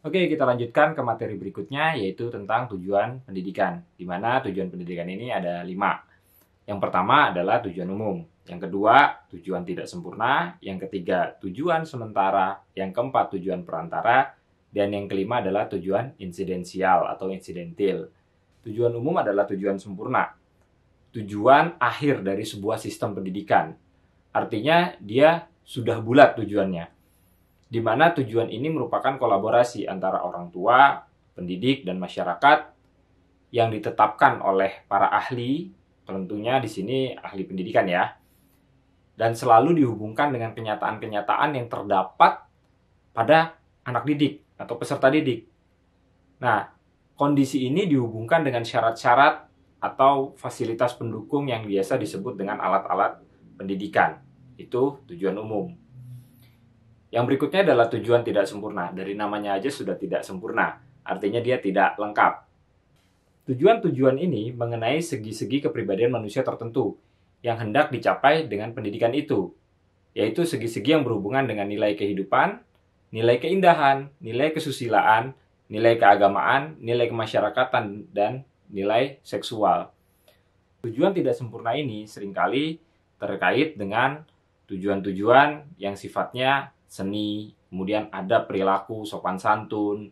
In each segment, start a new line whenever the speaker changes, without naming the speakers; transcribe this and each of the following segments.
Oke, kita lanjutkan ke materi berikutnya yaitu tentang tujuan pendidikan. Di mana tujuan pendidikan ini ada lima. Yang pertama adalah tujuan umum. Yang kedua, tujuan tidak sempurna. Yang ketiga, tujuan sementara. Yang keempat, tujuan perantara. Dan yang kelima adalah tujuan insidensial atau insidentil. Tujuan umum adalah tujuan sempurna. Tujuan akhir dari sebuah sistem pendidikan. Artinya, dia sudah bulat tujuannya di mana tujuan ini merupakan kolaborasi antara orang tua, pendidik, dan masyarakat yang ditetapkan oleh para ahli, tentunya di sini ahli pendidikan ya, dan selalu dihubungkan dengan kenyataan-kenyataan yang terdapat pada anak didik atau peserta didik. Nah, kondisi ini dihubungkan dengan syarat-syarat atau fasilitas pendukung yang biasa disebut dengan alat-alat pendidikan. Itu tujuan umum. Yang berikutnya adalah tujuan tidak sempurna. Dari namanya aja sudah tidak sempurna, artinya dia tidak lengkap. Tujuan-tujuan ini mengenai segi-segi kepribadian manusia tertentu yang hendak dicapai dengan pendidikan itu, yaitu segi-segi yang berhubungan dengan nilai kehidupan, nilai keindahan, nilai kesusilaan, nilai keagamaan, nilai kemasyarakatan, dan nilai seksual. Tujuan tidak sempurna ini seringkali terkait dengan tujuan-tujuan yang sifatnya seni, kemudian ada perilaku sopan santun,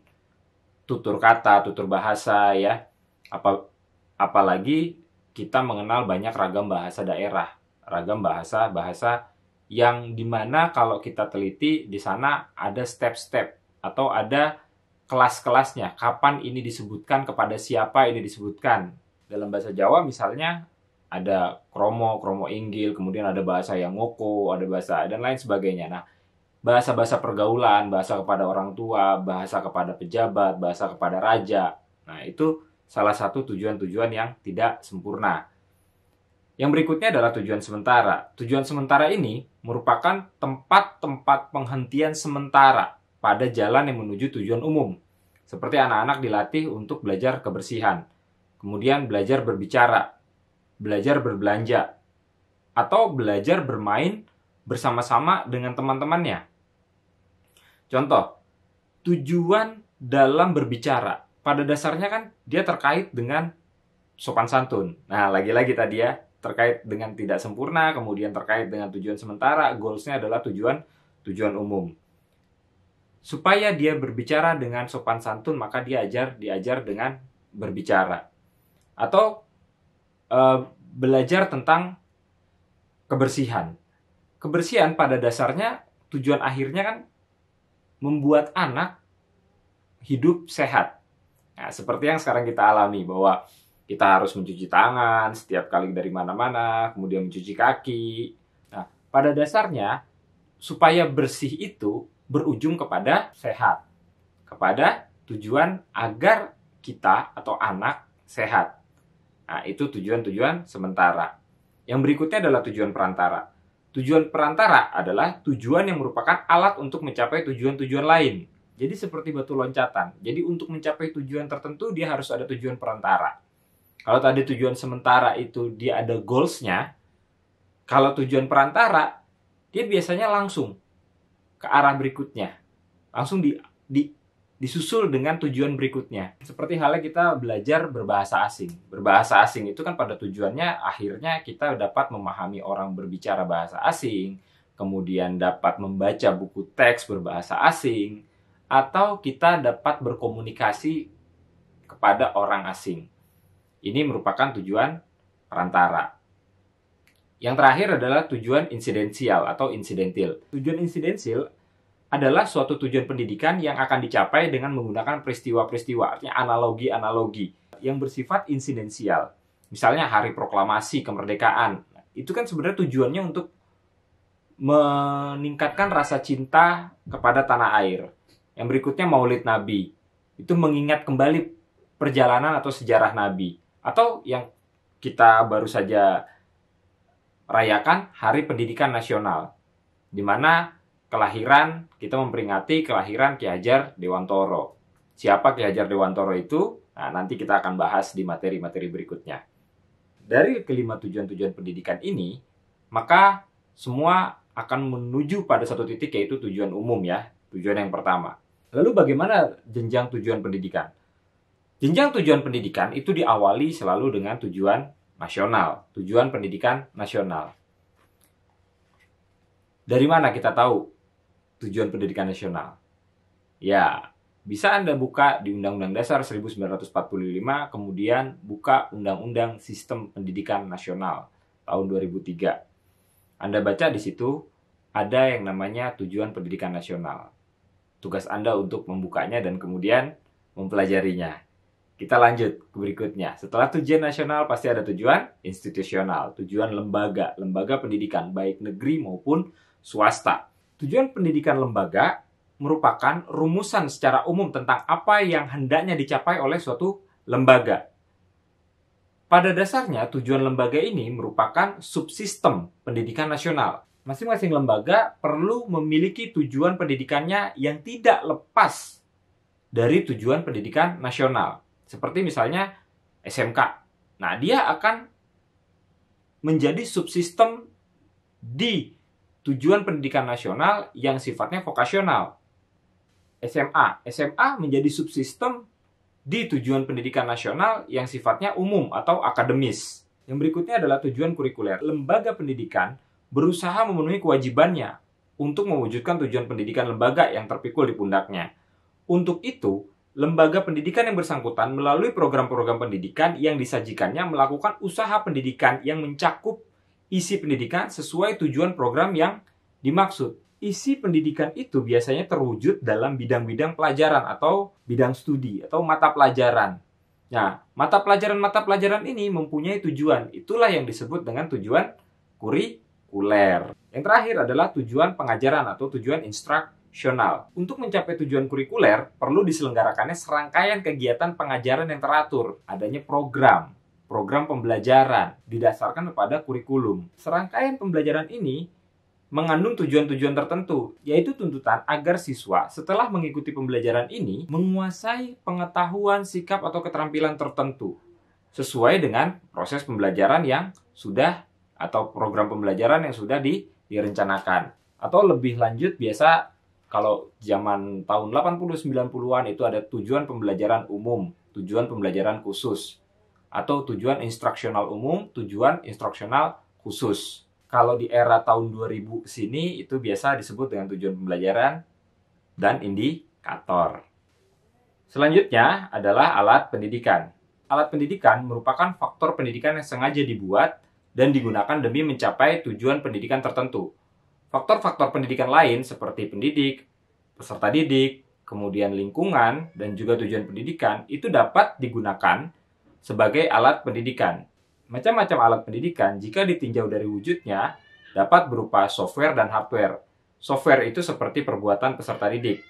tutur kata, tutur bahasa ya. Apa apalagi kita mengenal banyak ragam bahasa daerah, ragam bahasa bahasa yang dimana kalau kita teliti di sana ada step-step atau ada kelas-kelasnya. Kapan ini disebutkan kepada siapa ini disebutkan. Dalam bahasa Jawa misalnya ada kromo, kromo inggil, kemudian ada bahasa yang ngoko, ada bahasa dan lain sebagainya. Nah, bahasa-bahasa pergaulan, bahasa kepada orang tua, bahasa kepada pejabat, bahasa kepada raja. Nah, itu salah satu tujuan-tujuan yang tidak sempurna. Yang berikutnya adalah tujuan sementara. Tujuan sementara ini merupakan tempat-tempat penghentian sementara pada jalan yang menuju tujuan umum. Seperti anak-anak dilatih untuk belajar kebersihan, kemudian belajar berbicara, belajar berbelanja, atau belajar bermain bersama-sama dengan teman-temannya. Contoh, tujuan dalam berbicara. Pada dasarnya kan dia terkait dengan sopan santun. Nah, lagi-lagi tadi ya, terkait dengan tidak sempurna, kemudian terkait dengan tujuan sementara, goalsnya adalah tujuan tujuan umum. Supaya dia berbicara dengan sopan santun, maka diajar diajar dengan berbicara. Atau e, belajar tentang kebersihan. Kebersihan pada dasarnya tujuan akhirnya kan membuat anak hidup sehat. Nah, seperti yang sekarang kita alami bahwa kita harus mencuci tangan setiap kali dari mana-mana, kemudian mencuci kaki. Nah, pada dasarnya supaya bersih itu berujung kepada sehat, kepada tujuan agar kita atau anak sehat. Nah, itu tujuan-tujuan sementara. Yang berikutnya adalah tujuan perantara. Tujuan perantara adalah tujuan yang merupakan alat untuk mencapai tujuan-tujuan lain. Jadi seperti batu loncatan. Jadi untuk mencapai tujuan tertentu dia harus ada tujuan perantara. Kalau tadi tujuan sementara itu dia ada goalsnya, kalau tujuan perantara dia biasanya langsung ke arah berikutnya, langsung di, di disusul dengan tujuan berikutnya. Seperti halnya kita belajar berbahasa asing. Berbahasa asing itu kan pada tujuannya akhirnya kita dapat memahami orang berbicara bahasa asing, kemudian dapat membaca buku teks berbahasa asing, atau kita dapat berkomunikasi kepada orang asing. Ini merupakan tujuan perantara. Yang terakhir adalah tujuan insidensial atau insidentil. Tujuan insidensial adalah suatu tujuan pendidikan yang akan dicapai dengan menggunakan peristiwa-peristiwa, artinya analogi-analogi yang bersifat insidensial. Misalnya hari proklamasi kemerdekaan, itu kan sebenarnya tujuannya untuk meningkatkan rasa cinta kepada tanah air. Yang berikutnya Maulid Nabi, itu mengingat kembali perjalanan atau sejarah Nabi. Atau yang kita baru saja rayakan Hari Pendidikan Nasional, di mana kelahiran, kita memperingati kelahiran Ki Hajar Dewantoro. Siapa Ki Hajar Dewantoro itu? Nah, nanti kita akan bahas di materi-materi berikutnya. Dari kelima tujuan-tujuan pendidikan ini, maka semua akan menuju pada satu titik yaitu tujuan umum ya, tujuan yang pertama. Lalu bagaimana jenjang tujuan pendidikan? Jenjang tujuan pendidikan itu diawali selalu dengan tujuan nasional, tujuan pendidikan nasional. Dari mana kita tahu tujuan pendidikan nasional. Ya, bisa Anda buka di Undang-Undang Dasar 1945, kemudian buka Undang-Undang Sistem Pendidikan Nasional tahun 2003. Anda baca di situ ada yang namanya tujuan pendidikan nasional. Tugas Anda untuk membukanya dan kemudian mempelajarinya. Kita lanjut ke berikutnya. Setelah tujuan nasional pasti ada tujuan institusional, tujuan lembaga, lembaga pendidikan baik negeri maupun swasta. Tujuan pendidikan lembaga merupakan rumusan secara umum tentang apa yang hendaknya dicapai oleh suatu lembaga. Pada dasarnya, tujuan lembaga ini merupakan subsistem pendidikan nasional. Masing-masing lembaga perlu memiliki tujuan pendidikannya yang tidak lepas dari tujuan pendidikan nasional. Seperti misalnya SMK. Nah, dia akan menjadi subsistem di tujuan pendidikan nasional yang sifatnya vokasional. SMA, SMA menjadi subsistem di tujuan pendidikan nasional yang sifatnya umum atau akademis. Yang berikutnya adalah tujuan kurikuler. Lembaga pendidikan berusaha memenuhi kewajibannya untuk mewujudkan tujuan pendidikan lembaga yang terpikul di pundaknya. Untuk itu, lembaga pendidikan yang bersangkutan melalui program-program pendidikan yang disajikannya melakukan usaha pendidikan yang mencakup isi pendidikan sesuai tujuan program yang dimaksud. Isi pendidikan itu biasanya terwujud dalam bidang-bidang pelajaran atau bidang studi atau mata pelajaran. Nah, mata pelajaran-mata pelajaran ini mempunyai tujuan. Itulah yang disebut dengan tujuan kurikuler. Yang terakhir adalah tujuan pengajaran atau tujuan instruksional Untuk mencapai tujuan kurikuler, perlu diselenggarakannya serangkaian kegiatan pengajaran yang teratur, adanya program program pembelajaran didasarkan kepada kurikulum. Serangkaian pembelajaran ini mengandung tujuan-tujuan tertentu, yaitu tuntutan agar siswa setelah mengikuti pembelajaran ini menguasai pengetahuan, sikap, atau keterampilan tertentu sesuai dengan proses pembelajaran yang sudah atau program pembelajaran yang sudah di, direncanakan. Atau lebih lanjut biasa kalau zaman tahun 80-90-an itu ada tujuan pembelajaran umum, tujuan pembelajaran khusus atau tujuan instruksional umum, tujuan instruksional khusus. Kalau di era tahun 2000 sini itu biasa disebut dengan tujuan pembelajaran dan indikator. Selanjutnya adalah alat pendidikan. Alat pendidikan merupakan faktor pendidikan yang sengaja dibuat dan digunakan demi mencapai tujuan pendidikan tertentu. Faktor-faktor pendidikan lain seperti pendidik, peserta didik, kemudian lingkungan, dan juga tujuan pendidikan itu dapat digunakan sebagai alat pendidikan. Macam-macam alat pendidikan jika ditinjau dari wujudnya dapat berupa software dan hardware. Software itu seperti perbuatan peserta didik,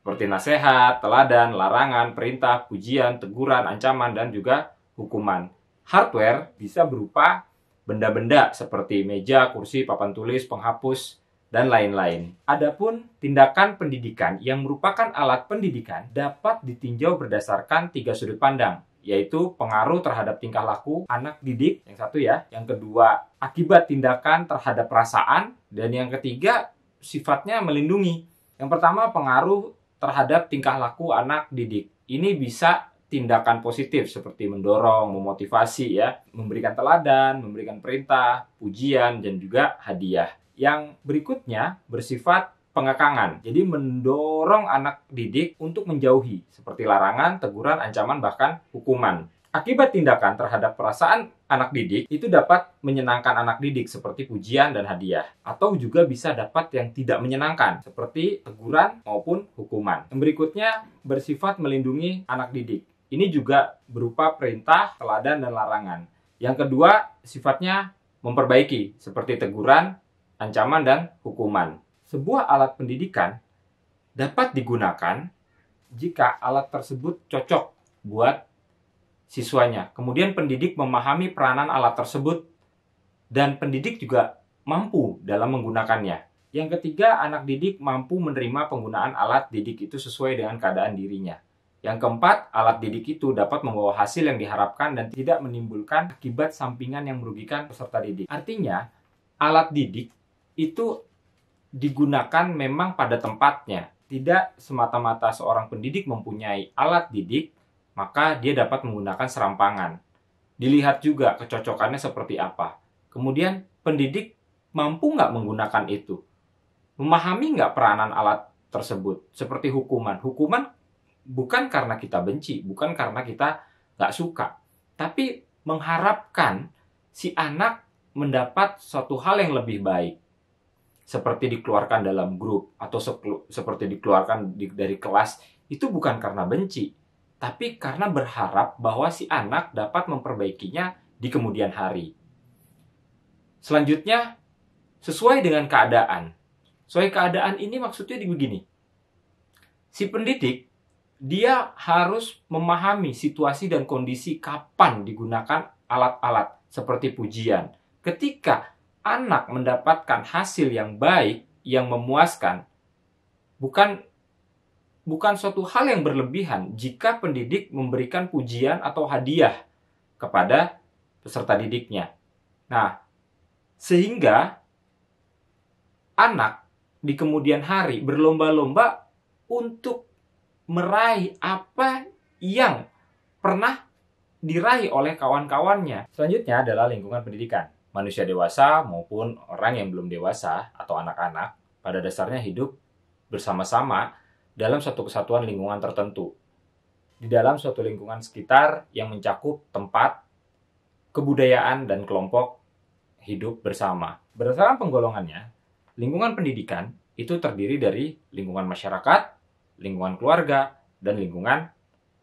seperti nasihat, teladan, larangan, perintah, pujian, teguran, ancaman, dan juga hukuman. Hardware bisa berupa benda-benda seperti meja, kursi, papan tulis, penghapus, dan lain-lain. Adapun tindakan pendidikan yang merupakan alat pendidikan dapat ditinjau berdasarkan tiga sudut pandang, yaitu pengaruh terhadap tingkah laku anak didik yang satu ya, yang kedua akibat tindakan terhadap perasaan dan yang ketiga sifatnya melindungi. Yang pertama pengaruh terhadap tingkah laku anak didik. Ini bisa tindakan positif seperti mendorong, memotivasi ya, memberikan teladan, memberikan perintah, pujian dan juga hadiah. Yang berikutnya bersifat pengekangan. Jadi mendorong anak didik untuk menjauhi seperti larangan, teguran, ancaman bahkan hukuman. Akibat tindakan terhadap perasaan anak didik itu dapat menyenangkan anak didik seperti pujian dan hadiah atau juga bisa dapat yang tidak menyenangkan seperti teguran maupun hukuman. Yang berikutnya bersifat melindungi anak didik. Ini juga berupa perintah, teladan dan larangan. Yang kedua sifatnya memperbaiki seperti teguran, ancaman dan hukuman sebuah alat pendidikan dapat digunakan jika alat tersebut cocok buat siswanya. Kemudian pendidik memahami peranan alat tersebut dan pendidik juga mampu dalam menggunakannya. Yang ketiga, anak didik mampu menerima penggunaan alat didik itu sesuai dengan keadaan dirinya. Yang keempat, alat didik itu dapat membawa hasil yang diharapkan dan tidak menimbulkan akibat sampingan yang merugikan peserta didik. Artinya, alat didik itu digunakan memang pada tempatnya. Tidak semata-mata seorang pendidik mempunyai alat didik, maka dia dapat menggunakan serampangan. Dilihat juga kecocokannya seperti apa. Kemudian pendidik mampu nggak menggunakan itu? Memahami nggak peranan alat tersebut? Seperti hukuman. Hukuman bukan karena kita benci, bukan karena kita nggak suka. Tapi mengharapkan si anak mendapat suatu hal yang lebih baik seperti dikeluarkan dalam grup atau seperti dikeluarkan di, dari kelas itu bukan karena benci, tapi karena berharap bahwa si anak dapat memperbaikinya di kemudian hari. Selanjutnya, sesuai dengan keadaan. Sesuai keadaan ini maksudnya begini. Si pendidik dia harus memahami situasi dan kondisi kapan digunakan alat-alat seperti pujian. Ketika anak mendapatkan hasil yang baik, yang memuaskan, bukan bukan suatu hal yang berlebihan jika pendidik memberikan pujian atau hadiah kepada peserta didiknya. Nah, sehingga anak di kemudian hari berlomba-lomba untuk meraih apa yang pernah diraih oleh kawan-kawannya. Selanjutnya adalah lingkungan pendidikan manusia dewasa maupun orang yang belum dewasa atau anak-anak pada dasarnya hidup bersama-sama dalam suatu kesatuan lingkungan tertentu. Di dalam suatu lingkungan sekitar yang mencakup tempat, kebudayaan, dan kelompok hidup bersama. Berdasarkan penggolongannya, lingkungan pendidikan itu terdiri dari lingkungan masyarakat, lingkungan keluarga, dan lingkungan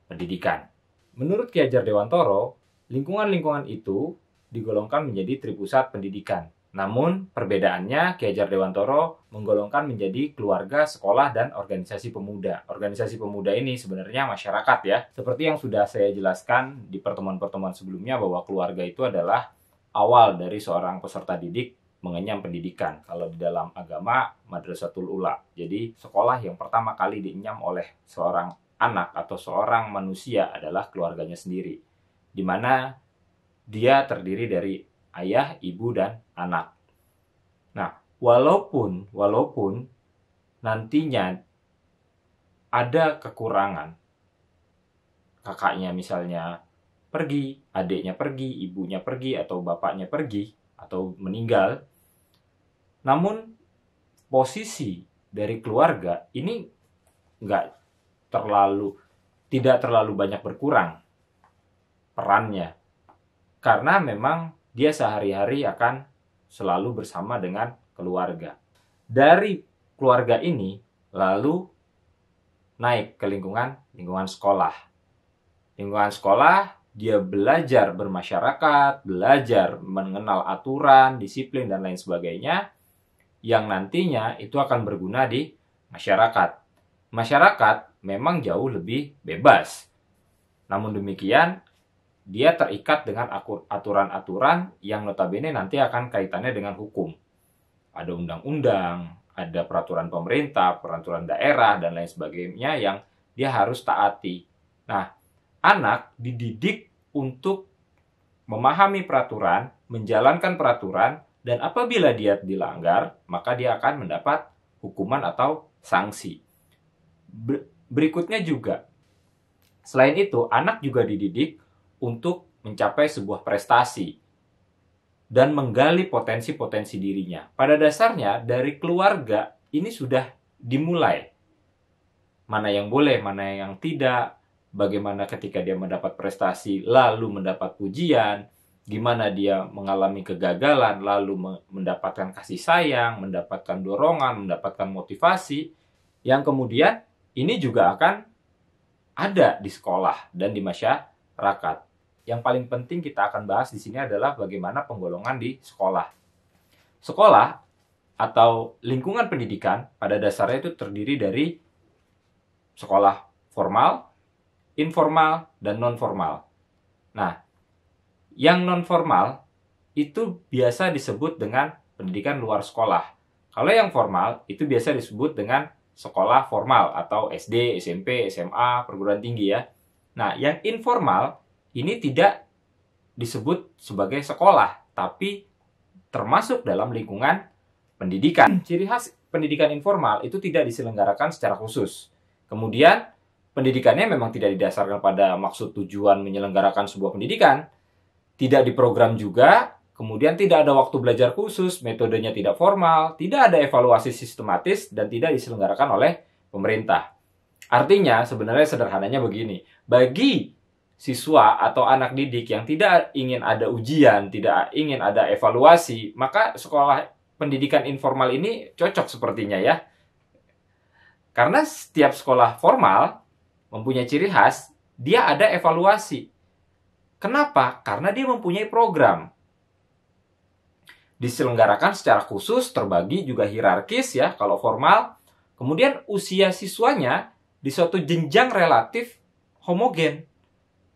pendidikan. Menurut Ki Hajar Dewantoro, lingkungan-lingkungan itu digolongkan menjadi Tripusat Pendidikan. Namun, perbedaannya Ki Hajar Dewantoro menggolongkan menjadi keluarga, sekolah, dan organisasi pemuda. Organisasi pemuda ini sebenarnya masyarakat ya. Seperti yang sudah saya jelaskan di pertemuan-pertemuan sebelumnya bahwa keluarga itu adalah awal dari seorang peserta didik mengenyam pendidikan. Kalau di dalam agama, madrasatul ula. Jadi, sekolah yang pertama kali dienyam oleh seorang anak atau seorang manusia adalah keluarganya sendiri. Di mana dia terdiri dari ayah, ibu, dan anak. Nah, walaupun walaupun nantinya ada kekurangan kakaknya misalnya pergi, adiknya pergi, ibunya pergi atau bapaknya pergi atau meninggal. Namun posisi dari keluarga ini nggak terlalu tidak terlalu banyak berkurang perannya karena memang dia sehari-hari akan selalu bersama dengan keluarga. Dari keluarga ini lalu naik ke lingkungan lingkungan sekolah. Lingkungan sekolah dia belajar bermasyarakat, belajar mengenal aturan, disiplin dan lain sebagainya yang nantinya itu akan berguna di masyarakat. Masyarakat memang jauh lebih bebas. Namun demikian, dia terikat dengan aturan-aturan yang notabene nanti akan kaitannya dengan hukum. Ada undang-undang, ada peraturan pemerintah, peraturan daerah, dan lain sebagainya yang dia harus taati. Nah, anak dididik untuk memahami peraturan, menjalankan peraturan, dan apabila dia dilanggar, maka dia akan mendapat hukuman atau sanksi. Berikutnya juga, selain itu, anak juga dididik untuk mencapai sebuah prestasi dan menggali potensi-potensi dirinya. Pada dasarnya, dari keluarga ini sudah dimulai. Mana yang boleh, mana yang tidak, bagaimana ketika dia mendapat prestasi, lalu mendapat pujian, gimana dia mengalami kegagalan, lalu mendapatkan kasih sayang, mendapatkan dorongan, mendapatkan motivasi, yang kemudian ini juga akan ada di sekolah dan di masyarakat. Yang paling penting kita akan bahas di sini adalah bagaimana penggolongan di sekolah. Sekolah atau lingkungan pendidikan pada dasarnya itu terdiri dari sekolah formal, informal, dan non-formal. Nah, yang non-formal itu biasa disebut dengan pendidikan luar sekolah. Kalau yang formal itu biasa disebut dengan sekolah formal atau SD, SMP, SMA, perguruan tinggi ya. Nah, yang informal ini tidak disebut sebagai sekolah, tapi termasuk dalam lingkungan pendidikan. Ciri khas pendidikan informal itu tidak diselenggarakan secara khusus. Kemudian, pendidikannya memang tidak didasarkan pada maksud tujuan menyelenggarakan sebuah pendidikan, tidak diprogram juga, kemudian tidak ada waktu belajar khusus, metodenya tidak formal, tidak ada evaluasi sistematis, dan tidak diselenggarakan oleh pemerintah. Artinya, sebenarnya sederhananya begini, bagi siswa atau anak didik yang tidak ingin ada ujian, tidak ingin ada evaluasi, maka sekolah pendidikan informal ini cocok sepertinya ya. Karena setiap sekolah formal mempunyai ciri khas, dia ada evaluasi. Kenapa? Karena dia mempunyai program. Diselenggarakan secara khusus, terbagi juga hierarkis ya kalau formal. Kemudian usia siswanya di suatu jenjang relatif homogen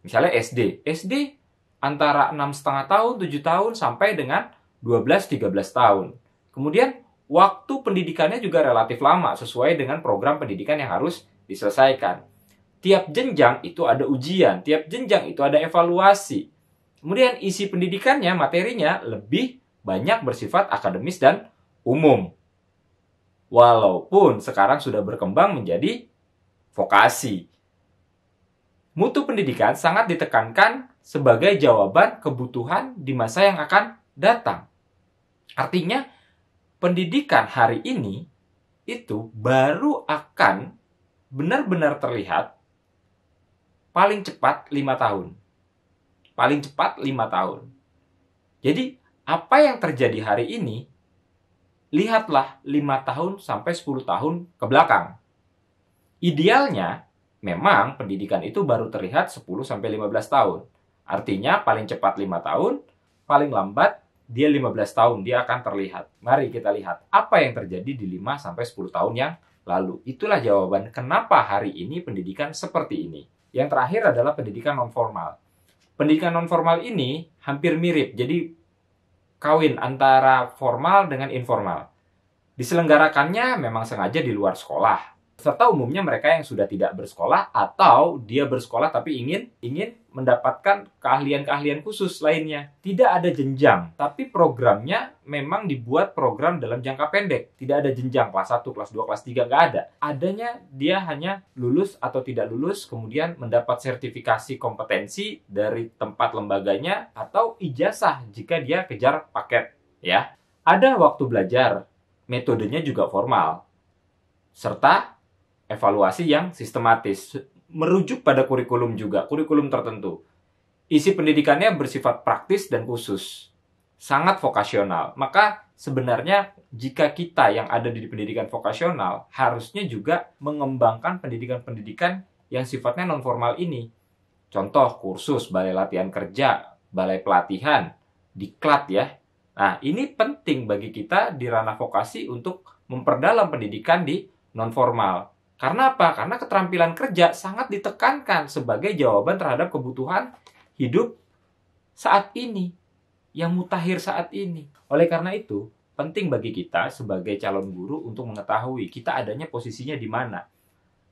Misalnya SD. SD antara enam setengah tahun, 7 tahun sampai dengan 12-13 tahun. Kemudian waktu pendidikannya juga relatif lama sesuai dengan program pendidikan yang harus diselesaikan. Tiap jenjang itu ada ujian, tiap jenjang itu ada evaluasi. Kemudian isi pendidikannya, materinya lebih banyak bersifat akademis dan umum. Walaupun sekarang sudah berkembang menjadi vokasi mutu pendidikan sangat ditekankan sebagai jawaban kebutuhan di masa yang akan datang. Artinya, pendidikan hari ini itu baru akan benar-benar terlihat paling cepat lima tahun. Paling cepat lima tahun. Jadi, apa yang terjadi hari ini, lihatlah lima tahun sampai sepuluh tahun ke belakang. Idealnya, Memang pendidikan itu baru terlihat 10 15 tahun. Artinya paling cepat 5 tahun, paling lambat dia 15 tahun dia akan terlihat. Mari kita lihat apa yang terjadi di 5 10 tahun yang lalu. Itulah jawaban kenapa hari ini pendidikan seperti ini. Yang terakhir adalah pendidikan nonformal. Pendidikan nonformal ini hampir mirip. Jadi kawin antara formal dengan informal. Diselenggarakannya memang sengaja di luar sekolah, serta umumnya mereka yang sudah tidak bersekolah atau dia bersekolah tapi ingin ingin mendapatkan keahlian-keahlian khusus lainnya. Tidak ada jenjang, tapi programnya memang dibuat program dalam jangka pendek. Tidak ada jenjang kelas 1, kelas 2, kelas 3 nggak ada. Adanya dia hanya lulus atau tidak lulus kemudian mendapat sertifikasi kompetensi dari tempat lembaganya atau ijazah jika dia kejar paket ya. Ada waktu belajar, metodenya juga formal. Serta evaluasi yang sistematis, merujuk pada kurikulum juga, kurikulum tertentu. Isi pendidikannya bersifat praktis dan khusus, sangat vokasional. Maka sebenarnya jika kita yang ada di pendidikan vokasional harusnya juga mengembangkan pendidikan-pendidikan yang sifatnya non formal ini. Contoh kursus balai latihan kerja, balai pelatihan, diklat ya. Nah, ini penting bagi kita di ranah vokasi untuk memperdalam pendidikan di non formal. Karena apa? Karena keterampilan kerja sangat ditekankan sebagai jawaban terhadap kebutuhan hidup saat ini, yang mutakhir saat ini. Oleh karena itu, penting bagi kita sebagai calon guru untuk mengetahui kita adanya posisinya di mana.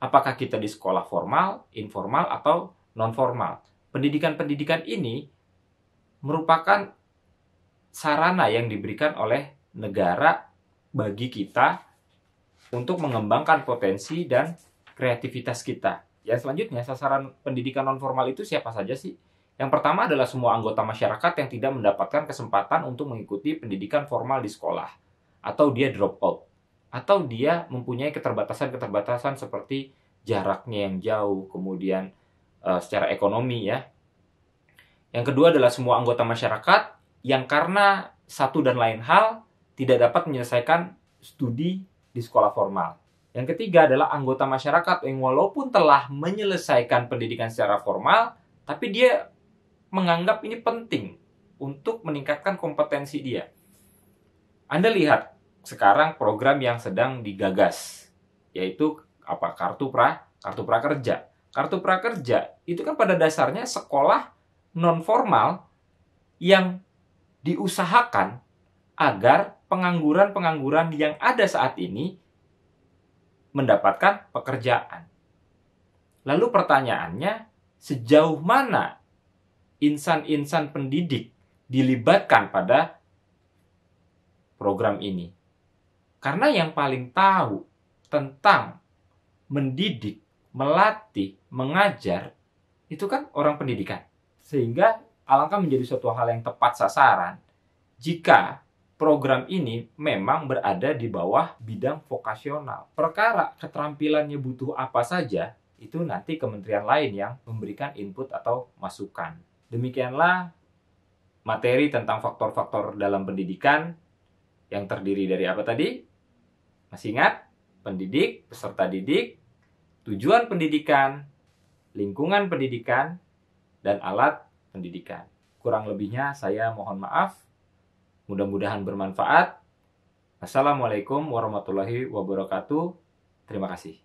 Apakah kita di sekolah formal, informal, atau non formal. Pendidikan-pendidikan ini merupakan sarana yang diberikan oleh negara bagi kita untuk mengembangkan potensi dan kreativitas kita. Yang selanjutnya sasaran pendidikan nonformal itu siapa saja sih? Yang pertama adalah semua anggota masyarakat yang tidak mendapatkan kesempatan untuk mengikuti pendidikan formal di sekolah atau dia drop out atau dia mempunyai keterbatasan-keterbatasan seperti jaraknya yang jauh, kemudian e, secara ekonomi ya. Yang kedua adalah semua anggota masyarakat yang karena satu dan lain hal tidak dapat menyelesaikan studi di sekolah formal. Yang ketiga adalah anggota masyarakat yang walaupun telah menyelesaikan pendidikan secara formal, tapi dia menganggap ini penting untuk meningkatkan kompetensi dia. Anda lihat sekarang program yang sedang digagas, yaitu apa kartu pra kartu prakerja. Kartu prakerja itu kan pada dasarnya sekolah non formal yang diusahakan agar pengangguran-pengangguran yang ada saat ini mendapatkan pekerjaan. Lalu pertanyaannya, sejauh mana insan-insan pendidik dilibatkan pada program ini? Karena yang paling tahu tentang mendidik, melatih, mengajar itu kan orang pendidikan. Sehingga alangkah menjadi suatu hal yang tepat sasaran jika program ini memang berada di bawah bidang vokasional. Perkara keterampilannya butuh apa saja, itu nanti kementerian lain yang memberikan input atau masukan. Demikianlah materi tentang faktor-faktor dalam pendidikan yang terdiri dari apa tadi? Masih ingat? Pendidik, peserta didik, tujuan pendidikan, lingkungan pendidikan, dan alat pendidikan. Kurang lebihnya saya mohon maaf. Mudah-mudahan bermanfaat. Assalamualaikum warahmatullahi wabarakatuh. Terima kasih.